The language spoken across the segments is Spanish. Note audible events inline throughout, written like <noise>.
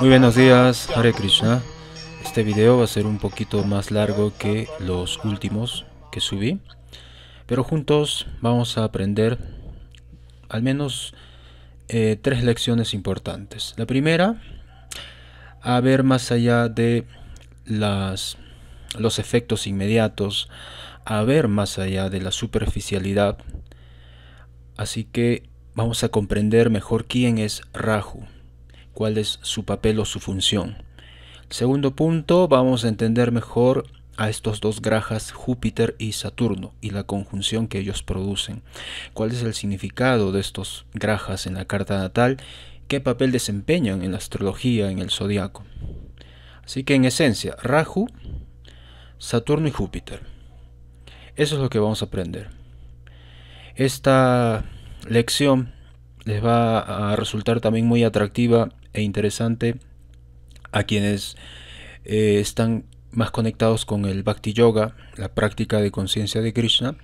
Muy buenos días, Hare Krishna. Este video va a ser un poquito más largo que los últimos que subí, pero juntos vamos a aprender al menos eh, tres lecciones importantes. La primera, a ver más allá de las, los efectos inmediatos a ver más allá de la superficialidad, así que vamos a comprender mejor quién es Rahu, cuál es su papel o su función. Segundo punto, vamos a entender mejor a estos dos grajas Júpiter y Saturno y la conjunción que ellos producen. ¿Cuál es el significado de estos grajas en la carta natal? ¿Qué papel desempeñan en la astrología, en el zodiaco? Así que en esencia, Rahu, Saturno y Júpiter. Eso es lo que vamos a aprender. Esta lección les va a resultar también muy atractiva e interesante a quienes eh, están más conectados con el Bhakti Yoga, la práctica de conciencia de Krishna.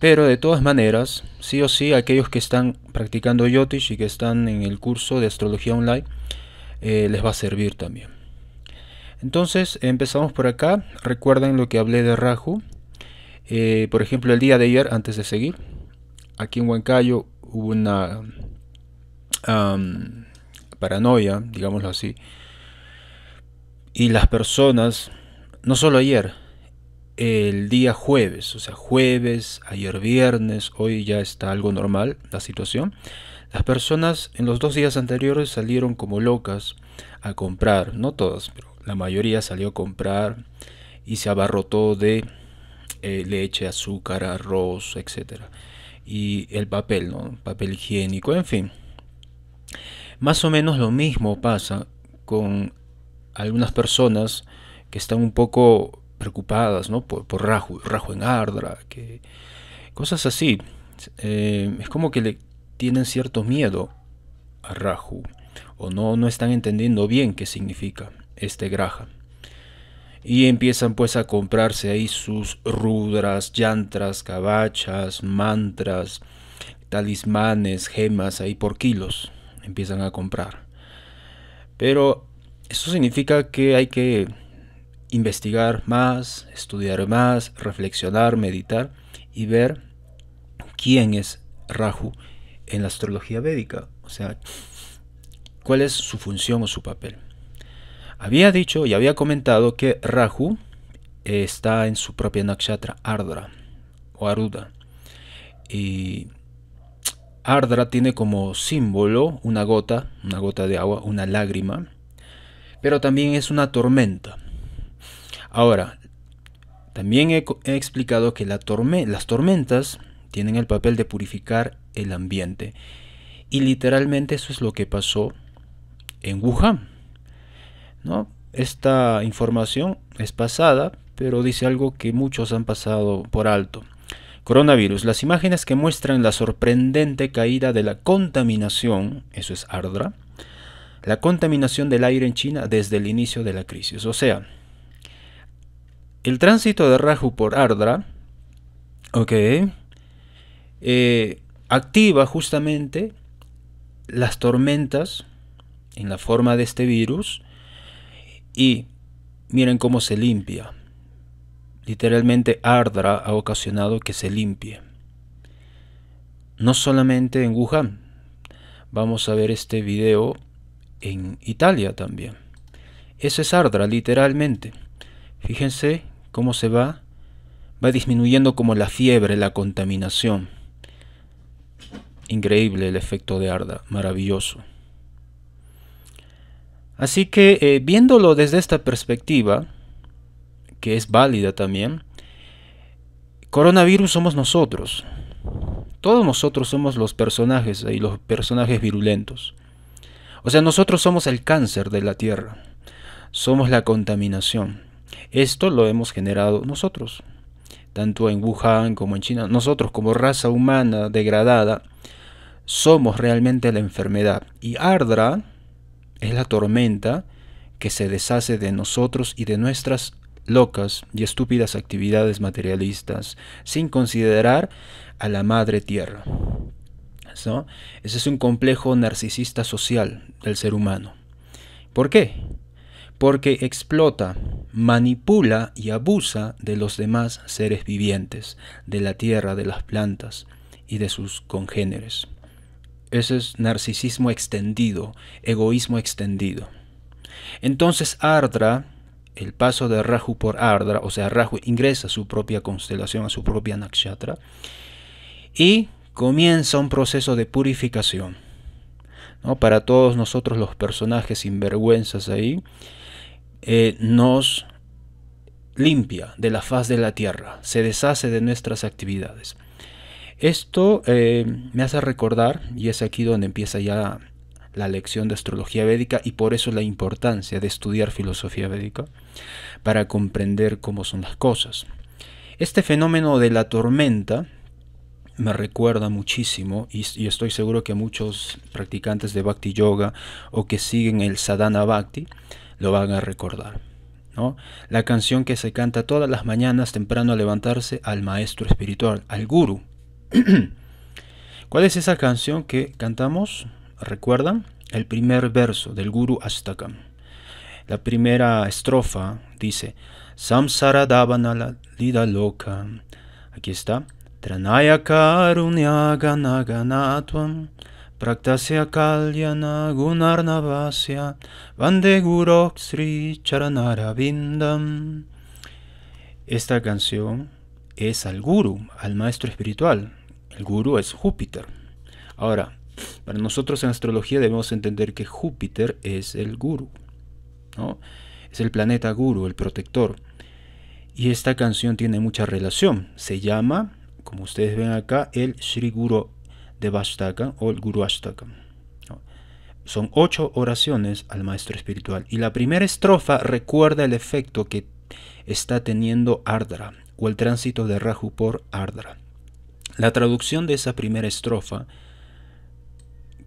Pero de todas maneras, sí o sí, aquellos que están practicando Yotish y que están en el curso de astrología online, eh, les va a servir también. Entonces, empezamos por acá. Recuerden lo que hablé de Rahu eh, por ejemplo, el día de ayer, antes de seguir, aquí en Huancayo hubo una paranoia, digámoslo así, y las personas, no solo ayer, el día jueves, o sea, jueves, ayer viernes, hoy ya está algo normal la situación. Las personas en los dos días anteriores salieron como locas a comprar, no todas, pero la mayoría salió a comprar y se abarrotó de eh, leche, azúcar, arroz, etc. Y el papel, ¿no? Papel higiénico, en fin. Más o menos lo mismo pasa con algunas personas que están un poco preocupadas, ¿no? Por, Raju Raju en ardra, que, cosas así. Eh, es como que le tienen cierto miedo a Raju o no, no están entendiendo bien qué significa este graja y empiezan pues a comprarse ahí sus rudras, yantras, cabachas, mantras, talismanes, gemas ahí por kilos. Empiezan a comprar. Pero eso significa que hay que investigar más, estudiar más, reflexionar, meditar y ver quién es Rahu en la astrología védica. O sea, cuál es su función o su papel. Había dicho y había comentado que Rahu eh, está en su propia nakshatra, Ardra o Aruda. Y Ardra tiene como símbolo una gota, una gota de agua, una lágrima, pero también es una tormenta. Ahora, también he, explicado que las tormentas tienen el papel de purificar el ambiente. Y literalmente eso es lo que pasó en Wuhan. Esta información es pasada, pero dice algo que muchos han pasado por alto. Coronavirus. Las imágenes que muestran la sorprendente caída de la contaminación, eso es Ardra, la contaminación del aire en China desde el inicio de la crisis. O sea, el tránsito de Raju por Ardra, ok, eh, activa justamente las tormentas en la forma de este virus y miren cómo se limpia. Literalmente Ardra ha ocasionado que se limpie. No solamente en Wuhan. Vamos a ver este video en Italia también. ese es Ardra, literalmente. Fíjense cómo se va. Va disminuyendo como la fiebre, la contaminación. Increíble el efecto de Arda, maravilloso. Así que eh, viéndolo desde esta perspectiva, que es válida también, coronavirus somos nosotros. Todos nosotros somos los personajes y los personajes virulentos. O sea, nosotros somos el cáncer de la Tierra. Somos la contaminación. Esto lo hemos generado nosotros, tanto en Wuhan como en China. Nosotros como raza humana degradada somos realmente la enfermedad. Y Ardra, es la tormenta que se deshace de nosotros y de nuestras locas y estúpidas actividades materialistas, sin considerar a la madre tierra. Ese es un complejo narcisista social del ser humano. ¿Por qué? Porque explota, manipula y abusa de los demás seres vivientes, de la tierra, de las plantas y de sus congéneres. Ese es narcisismo extendido, egoísmo extendido. Entonces Ardra, el paso de Rahu por Ardra, o sea, Rahu ingresa a su propia constelación, a su propia nakshatra, y comienza un proceso de purificación. Para todos nosotros los personajes sinvergüenzas ahí, eh, nos limpia de la faz de la tierra, se deshace de nuestras actividades. Esto eh, me hace recordar, y es aquí donde empieza ya la lección de astrología védica y por eso la importancia de estudiar filosofía védica para comprender cómo son las cosas. Este fenómeno de la tormenta me recuerda muchísimo y, estoy seguro que muchos practicantes de Bhakti Yoga o que siguen el Sadhana Bhakti lo van a recordar. ¿no? La canción que se canta todas las mañanas temprano a levantarse al maestro espiritual, al guru, <clears throat> ¿Cuál es esa canción que cantamos? ¿Recuerdan? El primer verso del Guru Ashtakam. La primera estrofa dice: Samsara Davanala Lida Loka. Aquí está. Tranaya Karunya Praktasya Kalyana Gunarnavasya. Vande Gurok Sri Esta canción es al Guru, al maestro espiritual, el gurú es Júpiter. Ahora, para nosotros en astrología debemos entender que Júpiter es el Guru, ¿no? Es el planeta Guru, el protector. Y esta canción tiene mucha relación. Se llama, como ustedes ven acá, el Sri Guru de o el Guru Ashtaka. Son ocho oraciones al maestro espiritual. Y la primera estrofa recuerda el efecto que está teniendo Ardra o el tránsito de Raju por Ardra. La traducción de esa primera estrofa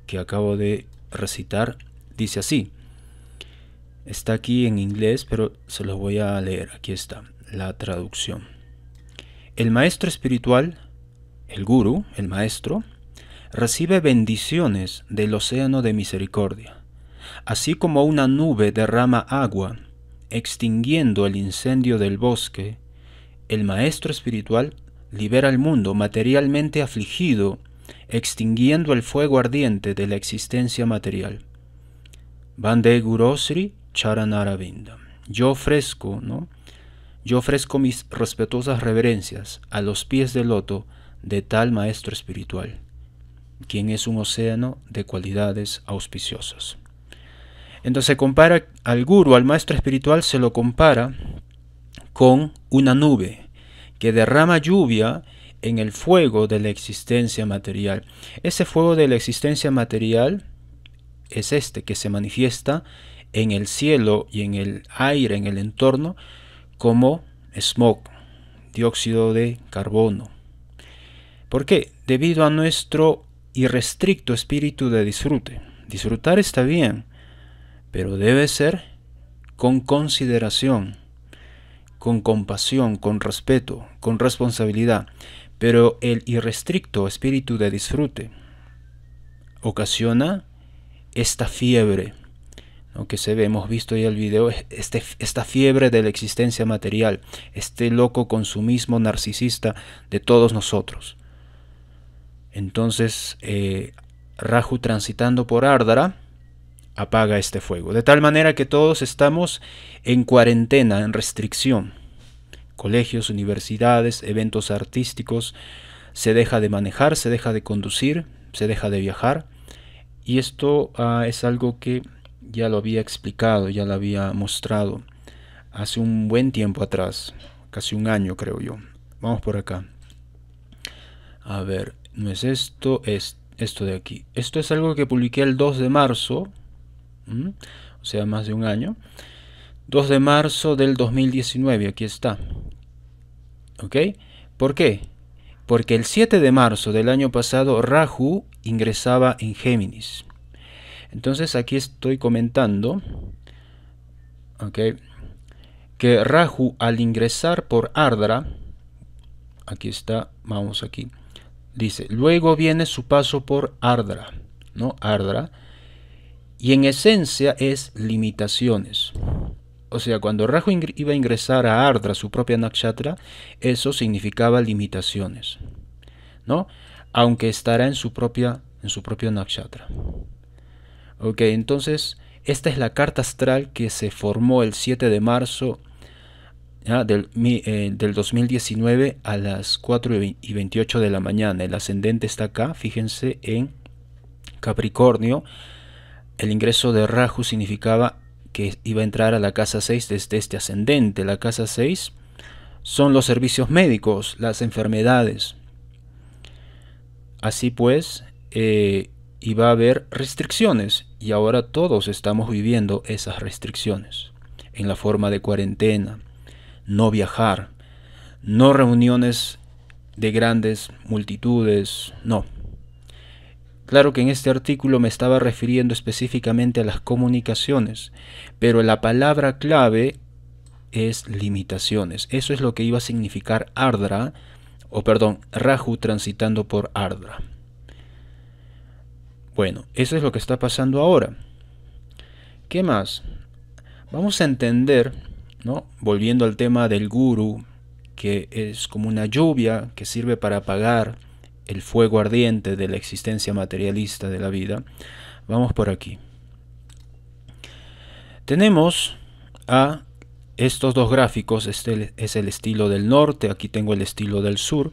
que acabo de recitar dice así. Está aquí en inglés, pero se lo voy a leer. Aquí está la traducción. El maestro espiritual, el guru, el maestro, recibe bendiciones del océano de misericordia, así como una nube derrama agua, extinguiendo el incendio del bosque, el maestro espiritual libera al mundo materialmente afligido, extinguiendo el fuego ardiente de la existencia material. Bande Gurosri Charanarabinda. Yo ofrezco, ¿no? Yo ofrezco mis respetuosas reverencias a los pies del loto de tal maestro espiritual, quien es un océano de cualidades auspiciosas. Entonces compara al guru, al maestro espiritual, se lo compara con una nube que derrama lluvia en el fuego de la existencia material. Ese fuego de la existencia material es este que se manifiesta en el cielo y en el aire, en el entorno, como smog, dióxido de carbono. ¿Por qué? Debido a nuestro irrestricto espíritu de disfrute. Disfrutar está bien, pero debe ser con consideración con compasión, con respeto, con responsabilidad, pero el irrestricto espíritu de disfrute ocasiona esta fiebre que se ve, hemos visto ya el video, este, esta fiebre de la existencia material, este loco consumismo narcisista de todos nosotros. Entonces, eh, Raju transitando por Ardara, apaga este fuego. De tal manera que todos estamos en cuarentena, en restricción. Colegios, universidades, eventos artísticos, se deja de manejar, se deja de conducir, se deja de viajar. Y esto ah, es algo que ya lo había explicado, ya lo había mostrado hace un buen tiempo atrás, casi un año creo yo. Vamos por acá. A ver, no es esto, es esto de aquí. Esto es algo que publiqué el 2 de marzo o sea, más de un año. 2 de marzo del 2019, aquí está. ¿Ok? ¿Por qué? Porque el 7 de marzo del año pasado Rahu ingresaba en Géminis. Entonces aquí estoy comentando okay, que Rahu al ingresar por Ardra, aquí está, vamos aquí, dice, luego viene su paso por Ardra, ¿no? Ardra, y en esencia es limitaciones. O sea, cuando Rajo iba a ingresar a Ardra, su propia nakshatra, eso significaba limitaciones, ¿no? Aunque estará en su propia en su propio nakshatra. Ok, entonces esta es la carta astral que se formó el 7 de marzo Del, eh, del, 2019 a las 4 y 28 de la mañana. El ascendente está acá, fíjense en Capricornio el ingreso de Raju significaba que iba a entrar a la casa 6 desde este ascendente. La casa 6 son los servicios médicos, las enfermedades. Así pues, eh, iba a haber restricciones y ahora todos estamos viviendo esas restricciones en la forma de cuarentena, no viajar, no reuniones de grandes multitudes, no, Claro que en este artículo me estaba refiriendo específicamente a las comunicaciones, pero la palabra clave es limitaciones. Eso es lo que iba a significar Ardra, o perdón, Raju transitando por Ardra. Bueno, eso es lo que está pasando ahora. ¿Qué más? Vamos a entender, ¿no? Volviendo al tema del guru, que es como una lluvia que sirve para apagar el fuego ardiente de la existencia materialista de la vida, vamos por aquí. Tenemos a estos dos gráficos, este es el estilo del norte, aquí tengo el estilo del sur,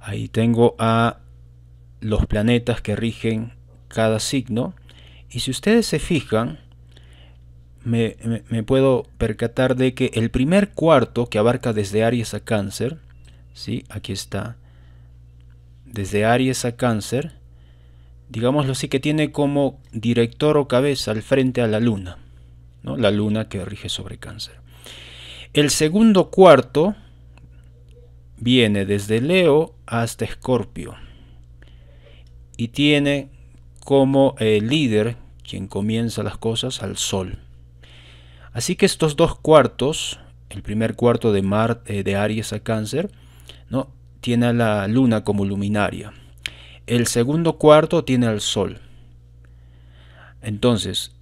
ahí tengo a los planetas que rigen cada signo, y si ustedes se fijan, me, puedo percatar de que el primer cuarto que abarca desde Aries a Cáncer, ¿sí? aquí está, desde Aries a Cáncer, digámoslo así, que tiene como director o cabeza al frente a la Luna, ¿no? la Luna que rige sobre Cáncer. El segundo cuarto viene desde Leo hasta Escorpio y tiene como el eh, líder quien comienza las cosas al Sol. Así que estos dos cuartos, el primer cuarto de, eh, de Aries a Cáncer, ¿no? tiene a la luna como luminaria. El segundo cuarto tiene al sol. Entonces,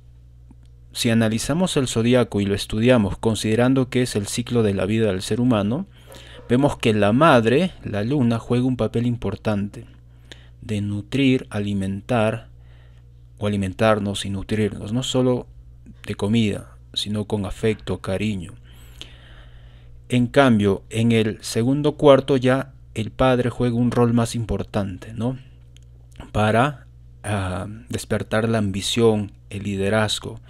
si analizamos el zodiaco y lo estudiamos considerando que es el ciclo de la vida del ser humano, vemos que la madre, la luna, juega un papel importante de nutrir, alimentar o alimentarnos y nutrirnos, no solo de comida, sino con afecto, cariño. En cambio, en el segundo cuarto ya el padre juega un rol más importante, ¿no? Para ah, despertar la ambición, el liderazgo,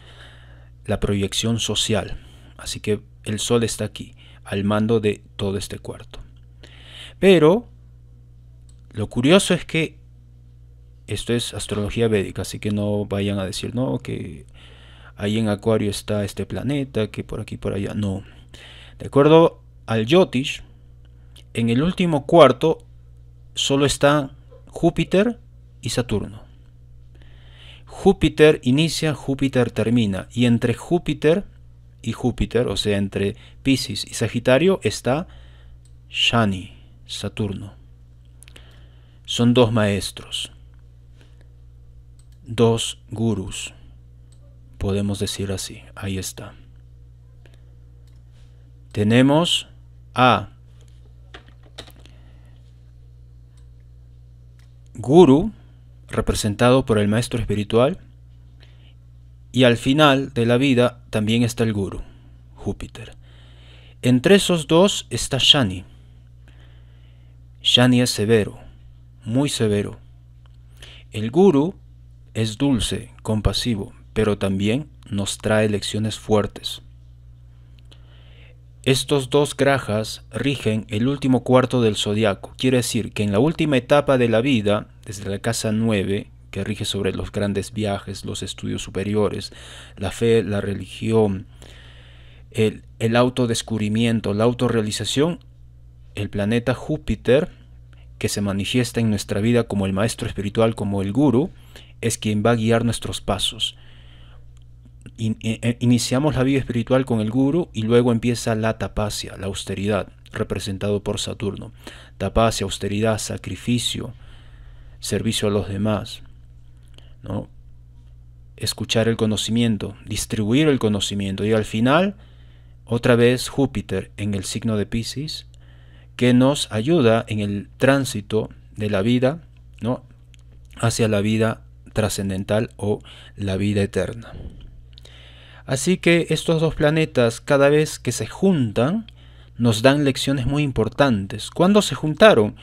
la proyección social. Así que el sol está aquí, al mando de todo este cuarto. Pero lo curioso es que esto es astrología védica, así que no vayan a decir, no, que ahí en Acuario está este planeta, que por aquí, por allá. No. De acuerdo al Yotish, en el último cuarto solo están Júpiter y Saturno. Júpiter inicia, Júpiter termina. Y entre Júpiter y Júpiter, o sea, entre Pisces y Sagitario, está Shani, Saturno. Son dos maestros, dos gurús, podemos decir así. Ahí está. Tenemos a Guru, representado por el maestro espiritual, y al final de la vida también está el Guru, Júpiter. Entre esos dos está Shani. Shani es severo, muy severo. El Guru es dulce, compasivo, pero también nos trae lecciones fuertes. Estos dos grajas rigen el último cuarto del zodiaco, quiere decir que en la última etapa de la vida, desde la casa 9, que rige sobre los grandes viajes, los estudios superiores, la fe, la religión, el, el autodescubrimiento, la autorrealización, el planeta Júpiter, que se manifiesta en nuestra vida como el maestro espiritual, como el guru, es quien va a guiar nuestros pasos. Eh, eh, iniciamos la vida espiritual con el guru y luego empieza la tapasia, la austeridad, representado por Saturno. Tapasia, austeridad, sacrificio, servicio a los demás, ¿no? escuchar el conocimiento, distribuir el conocimiento. Y al final, otra vez Júpiter en el signo de Pisces, que nos ayuda en el tránsito de la vida ¿no? hacia la vida trascendental o la vida eterna. Así que estos dos planetas cada vez que se juntan nos dan lecciones muy importantes. ¿Cuándo se juntaron?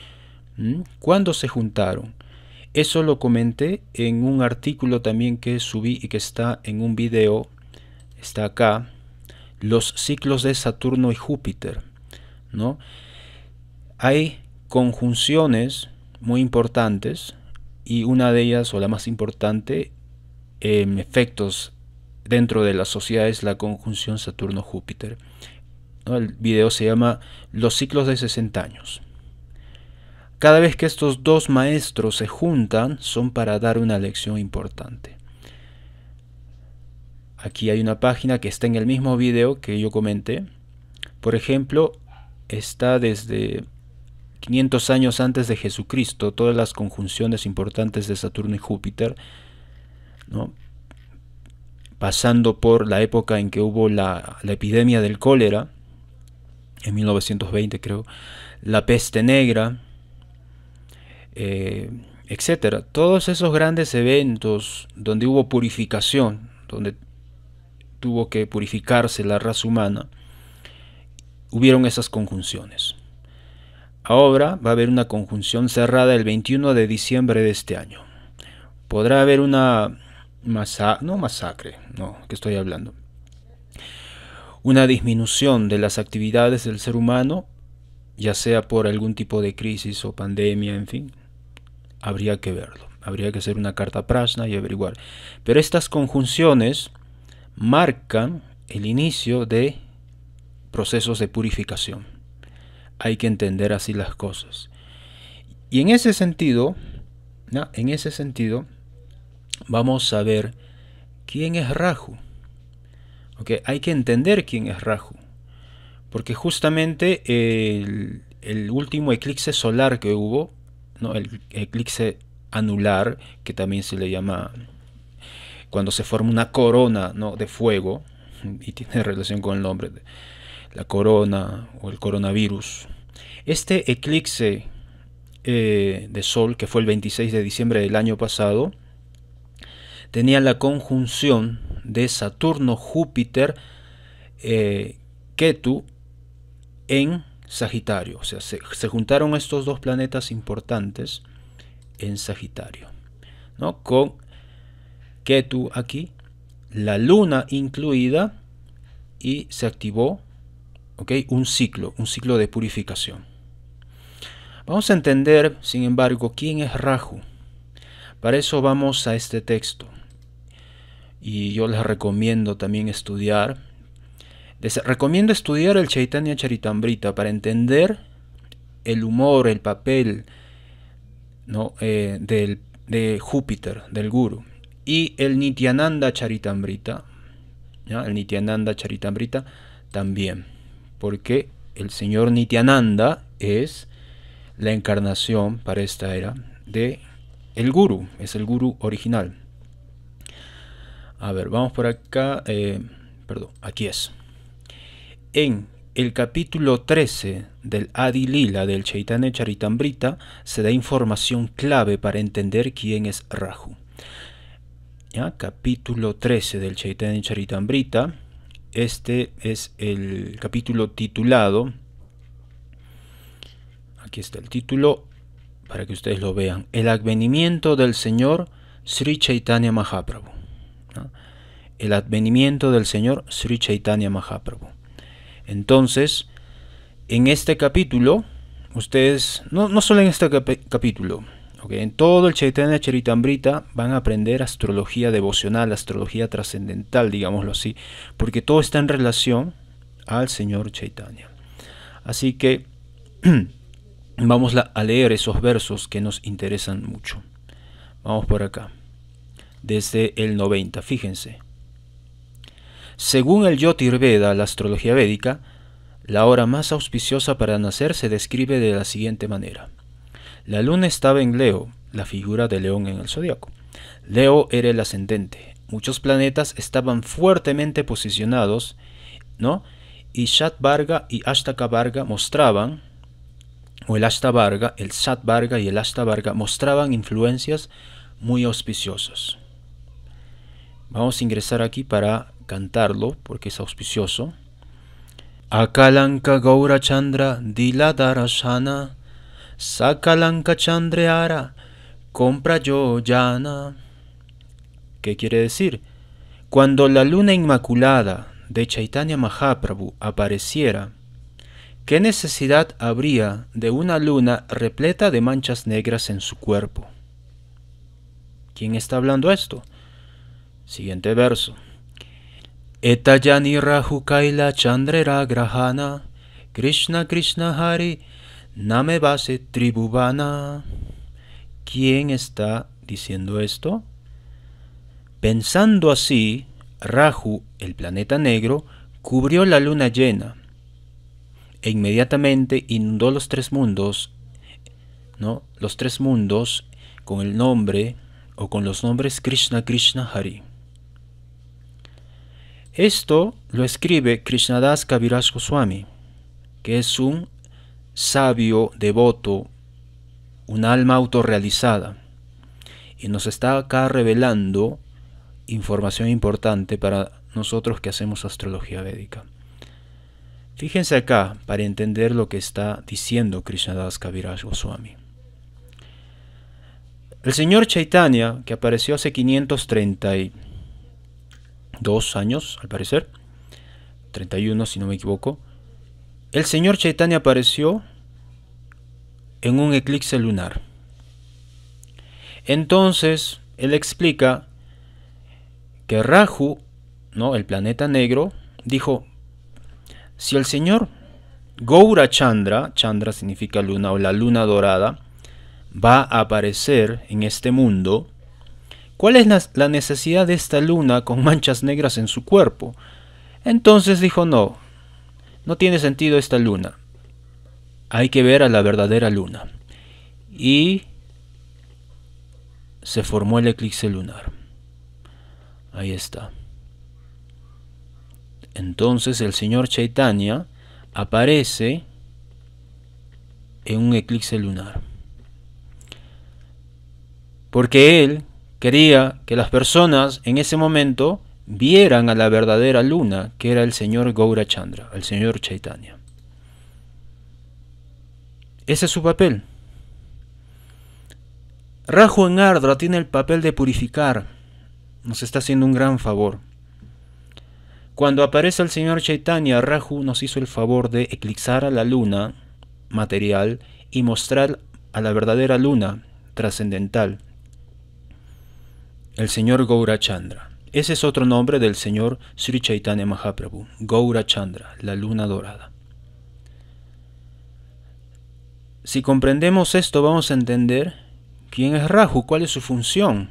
¿Mm? ¿Cuándo se juntaron? Eso lo comenté en un artículo también que subí y que está en un video, está acá, los ciclos de Saturno y Júpiter, ¿no? Hay conjunciones muy importantes y una de ellas o la más importante en em, efectos dentro de la sociedad es la conjunción Saturno-Júpiter. El video se llama Los ciclos de 60 años. Cada vez que estos dos maestros se juntan son para dar una lección importante. Aquí hay una página que está en el mismo video que yo comenté. Por ejemplo, está desde 500 años antes de Jesucristo, todas las conjunciones importantes de Saturno y Júpiter. ¿no? pasando por la época en que hubo la, epidemia del cólera, en 1920 creo, la peste negra, etc. Eh, etcétera. Todos esos grandes eventos donde hubo purificación, donde tuvo que purificarse la raza humana, hubieron esas conjunciones. Ahora va a haber una conjunción cerrada el 21 de diciembre de este año. Podrá haber una masa no masacre, no, que estoy hablando. Una disminución de las actividades del ser humano, ya sea por algún tipo de crisis o pandemia, en fin, habría que verlo. Habría que hacer una carta prasna y averiguar. Pero estas conjunciones marcan el inicio de procesos de purificación. Hay que entender así las cosas. Y en ese sentido, en ese sentido, vamos a ver quién es Raju. Hay que entender quién es Raju. Porque justamente el, último eclipse solar que hubo, el eclipse anular, que también se le llama cuando se forma una corona de fuego, <laughs> y tiene relación con el nombre, de la corona o el coronavirus. Este eclipse eh, de sol, que fue el 26 de diciembre del año pasado, tenía la conjunción de Saturno, Júpiter, eh, Ketu en Sagitario. O sea, se, juntaron estos dos planetas importantes en Sagitario. ¿no? Con Ketu aquí, la luna incluida, y se activó un ciclo, un ciclo de purificación. Vamos a entender, sin embargo, quién es Rahu. Para eso vamos a este texto y yo les recomiendo también estudiar. recomiendo estudiar el Chaitanya Charitamrita para entender el humor, el papel eh, de Júpiter, del Guru. Y el Nityananda Charitamrita, el Nityananda Charitamrita también, porque el señor Nityananda es la encarnación para esta era de el Guru, es el Guru original. A ver, vamos por acá. Eh, perdón, aquí es. En el capítulo 13 del Adi Lila del Chaitanya Charitambrita se da información clave para entender quién es Raju. Capítulo 13 del Chaitanya Charitambrita. Este es el capítulo titulado. Aquí está el título para que ustedes lo vean. El advenimiento del Señor Sri Chaitanya Mahaprabhu el advenimiento del Señor Sri Chaitanya Mahaprabhu. Entonces, en este capítulo, ustedes, no, solo en este capítulo, en todo el Chaitanya Charitamrita van a aprender astrología devocional, astrología trascendental, digámoslo así, porque todo está en relación al Señor Chaitanya. Así que <clears throat> vamos a leer esos versos que nos interesan mucho. Vamos por acá, desde el 90, fíjense. Según el Yotirveda, la astrología védica, la hora más auspiciosa para nacer se describe de la siguiente manera. La luna estaba en Leo, la figura de león en el zodiaco. Leo era el ascendente. Muchos planetas estaban fuertemente posicionados, ¿no? Y Varga y Varga mostraban, o el Varga, el Shat Varga y el Varga mostraban influencias muy auspiciosas. Vamos a ingresar aquí para cantarlo porque es auspicioso. Akalanka Gaura Chandra shana Sakalanka Chandreara Compra ¿Qué quiere decir? Cuando la luna inmaculada de Chaitanya Mahaprabhu apareciera, ¿qué necesidad habría de una luna repleta de manchas negras en su cuerpo? ¿Quién está hablando esto? Siguiente verso. Etayani Kaila Chandrera Grahana, Krishna Krishna Hari, Name Base ¿Quién está diciendo esto? Pensando así, Raju, el planeta negro, cubrió la luna llena e inmediatamente inundó los tres mundos, ¿no? Los tres mundos con el nombre o con los nombres Krishna Krishna Hari. Esto lo escribe Krishnadas Kaviraj Goswami, que es un sabio devoto, un alma autorrealizada, y nos está acá revelando información importante para nosotros que hacemos astrología védica. Fíjense acá para entender lo que está diciendo Krishnadas Kaviraj Goswami. El señor Chaitanya, que apareció hace 530 dos años, al parecer, 31 si no me equivoco, el señor Chaitanya apareció en un eclipse lunar. Entonces, él explica que Rahu ¿no? el planeta negro, dijo, si el señor Goura Chandra, Chandra significa luna o la luna dorada, va a aparecer en este mundo, ¿Cuál es la necesidad de esta luna con <laughs> manchas negras en su cuerpo? Entonces dijo, no, no tiene sentido esta luna. Hay que ver a la verdadera luna. Y se formó el eclipse lunar. Ahí está. Entonces el señor Chaitanya aparece en un eclipse lunar. Porque él Quería que las personas en ese momento vieran a la verdadera luna, que era el señor Gaurachandra, el señor Chaitanya. Ese es su papel. Raju en Ardra tiene el papel de purificar. Nos está haciendo un gran favor. Cuando aparece el señor Chaitanya, Raju nos hizo el favor de eclipsar a la luna material y mostrar a la verdadera luna trascendental el señor Gaurachandra. Ese es otro nombre del señor Sri Chaitanya Mahaprabhu, Gaurachandra, la luna dorada. Si comprendemos esto, vamos a entender quién es Raju, cuál es su función.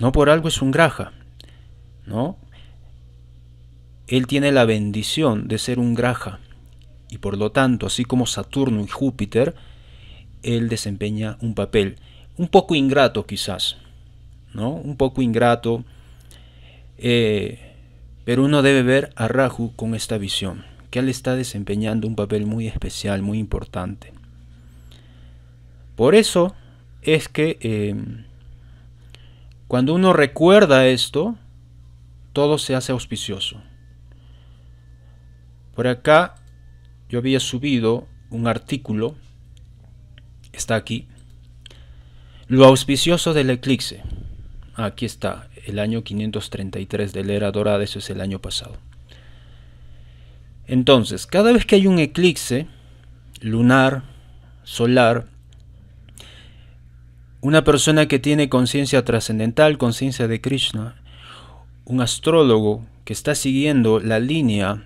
No por algo es un graja, ¿no? Él tiene la bendición de ser un graja y por lo tanto, así como Saturno y Júpiter, él desempeña un papel un poco ingrato quizás, un poco ingrato, eh, pero uno debe ver a Rahu con esta visión, que él está desempeñando un papel muy especial, muy importante. Por eso es que eh, cuando uno recuerda esto, todo se hace auspicioso. Por acá yo había subido un artículo, está aquí, lo auspicioso del eclipse. Aquí está, el año 533 de la era dorada, eso es el año pasado. Entonces, cada vez que hay un eclipse lunar, solar, una persona que tiene conciencia trascendental, conciencia de Krishna, un astrólogo que está siguiendo la línea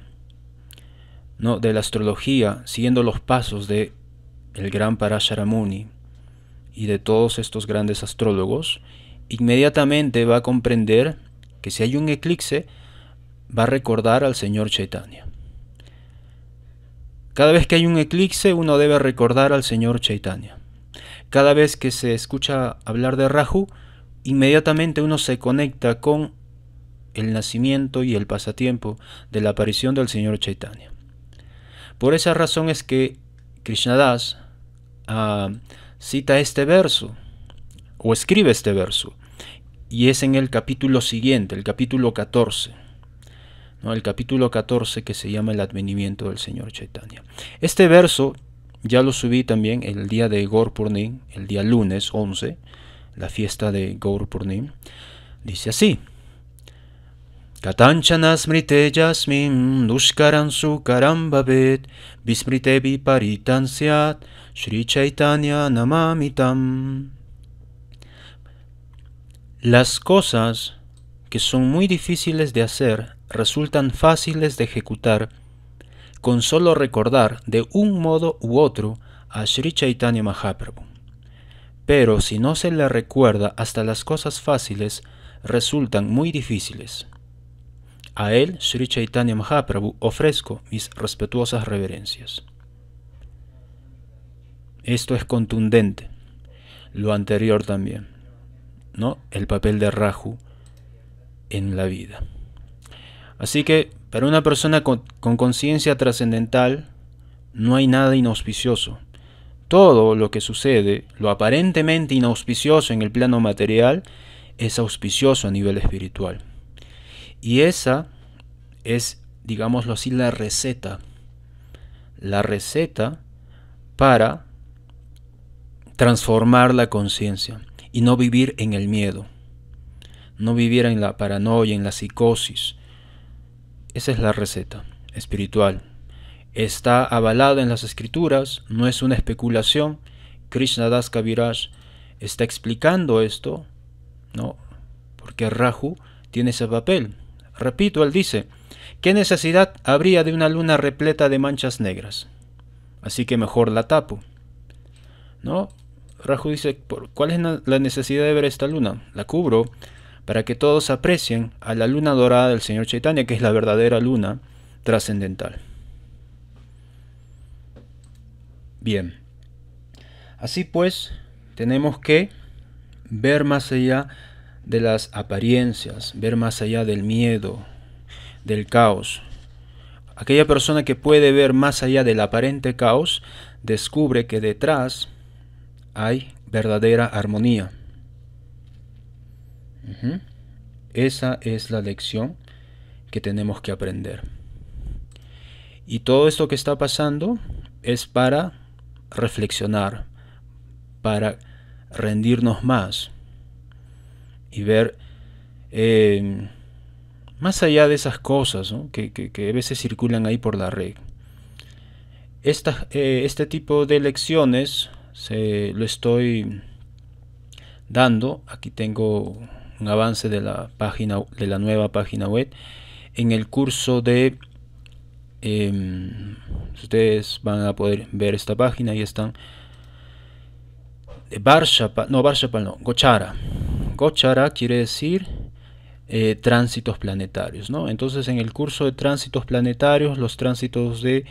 ¿no? de la astrología, siguiendo los pasos de el gran Parasharamuni y de todos estos grandes astrólogos, inmediatamente va a comprender que si hay un eclipse, va a recordar al señor Chaitanya. Cada vez que hay un eclipse, uno debe recordar al señor Chaitanya. Cada vez que se escucha hablar de Raju, inmediatamente uno se conecta con el nacimiento y el pasatiempo de la aparición del señor Chaitanya. Por esa razón es que Krishnadas ah, cita este verso o escribe este verso. Y es en el capítulo siguiente, el capítulo 14. ¿no? El capítulo 14 que se llama El advenimiento del Señor Chaitanya. Este verso ya lo subí también el día de Gaur el día lunes 11, la fiesta de Gaur Dice así. Katanchana smrite Yasmin duskaran sukaram bhavet vismrite Shri Chaitanya namamitam. Las cosas que son muy difíciles de hacer resultan fáciles de ejecutar con solo recordar de un modo u otro a Sri Chaitanya Mahaprabhu. Pero si no se le recuerda hasta las cosas fáciles, resultan muy difíciles. A él, Sri Chaitanya Mahaprabhu, ofrezco mis respetuosas reverencias. Esto es contundente. Lo anterior también el papel de Raju en la vida. Así que para una persona con conciencia trascendental no hay nada inauspicioso. Todo lo que sucede, lo aparentemente inauspicioso en el plano material, es auspicioso a nivel espiritual. Y esa es, digámoslo así, la receta. La receta para transformar la conciencia y no vivir en el miedo, no vivir en la paranoia, en la psicosis. Esa es la receta espiritual. Está avalada en las escrituras, no es una especulación. Krishna Das Kaviraj está explicando esto, ¿no? Porque Raju tiene ese papel. Repito, él dice, ¿qué necesidad habría de una luna repleta de manchas negras? Así que mejor la tapo. ¿No? Raju dice, ¿cuál es la necesidad de ver esta luna? La cubro para que todos aprecien a la luna dorada del señor Chaitanya, que es la verdadera luna trascendental. Bien. Así pues, tenemos que ver más allá de las apariencias, ver más allá del miedo, del caos. Aquella persona que puede ver más allá del aparente caos, descubre que detrás hay verdadera armonía. Esa es la lección que tenemos que aprender. Y todo esto que está pasando es para reflexionar, para rendirnos más y ver eh, más allá de esas cosas que, que, a veces circulan ahí por la red. Eh, este tipo de lecciones se lo estoy dando. Aquí tengo un avance de la página de la nueva página web. En el curso de em, ustedes van a poder ver esta página y están de eh, no Barshapa no, Gochara. Gochara quiere decir eh, tránsitos planetarios, Entonces en el curso de tránsitos planetarios, los tránsitos de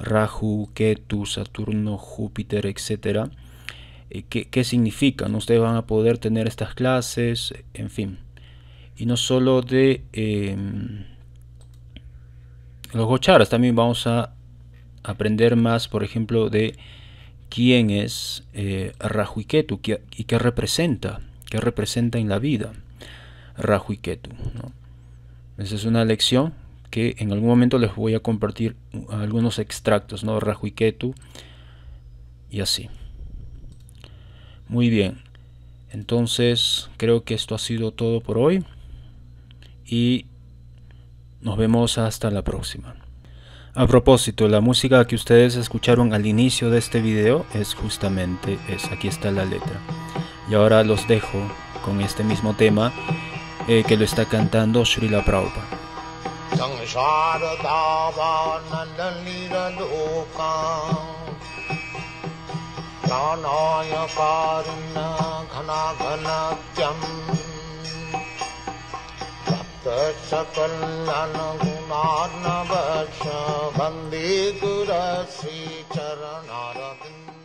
Rahu, Ketu, Saturno, Júpiter, etcétera. Eh, ¿Qué, qué significan? Ustedes van a poder tener estas clases, en fin. Y no solo de em, los gocharas, también vamos a aprender más, por ejemplo, de quién es eh, Rahu y Ketu y qué representa, qué representa en la vida Rahu y Ketu. ¿no? Esa es una lección que en algún momento les voy a compartir algunos extractos, ¿no? Rajuiketu y así. Muy bien. Entonces, creo que esto ha sido todo por hoy. Y nos vemos hasta la próxima. A propósito, la música que ustedes escucharon al inicio de este video es justamente esa. Aquí está la letra. Y ahora los dejo con este mismo tema eh, que lo está cantando Srila Prabhupada. प्राणाय कारुण्य घनाघनत्यम् सकलन गुणार्नवक्षन्दे दुरश्रीचरणाली